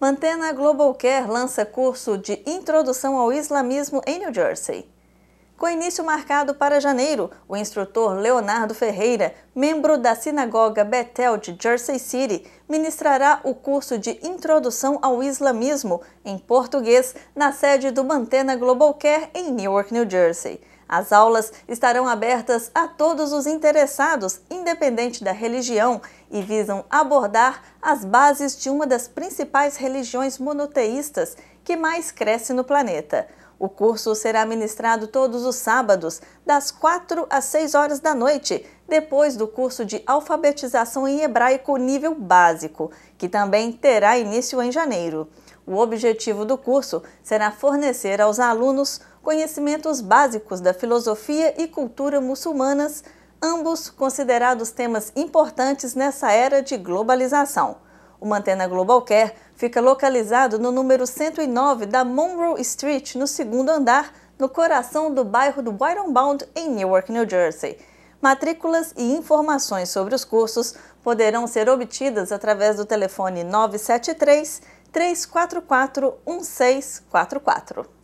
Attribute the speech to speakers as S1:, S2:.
S1: Mantena Global Care lança curso de Introdução ao Islamismo em New Jersey. Com início marcado para janeiro, o instrutor Leonardo Ferreira, membro da Sinagoga Bethel de Jersey City, ministrará o curso de Introdução ao Islamismo, em português, na sede do Mantena Global Care em Newark, New Jersey. As aulas estarão abertas a todos os interessados, independente da religião, e visam abordar as bases de uma das principais religiões monoteístas que mais cresce no planeta. O curso será ministrado todos os sábados, das 4 às 6 horas da noite, depois do curso de alfabetização em hebraico nível básico, que também terá início em janeiro. O objetivo do curso será fornecer aos alunos conhecimentos básicos da filosofia e cultura muçulmanas, ambos considerados temas importantes nessa era de globalização. Mantena Global Globalcare fica localizado no número 109 da Monroe Street, no segundo andar, no coração do bairro do Byron-Bound, em Newark, New Jersey. Matrículas e informações sobre os cursos poderão ser obtidas através do telefone 973 344 1644.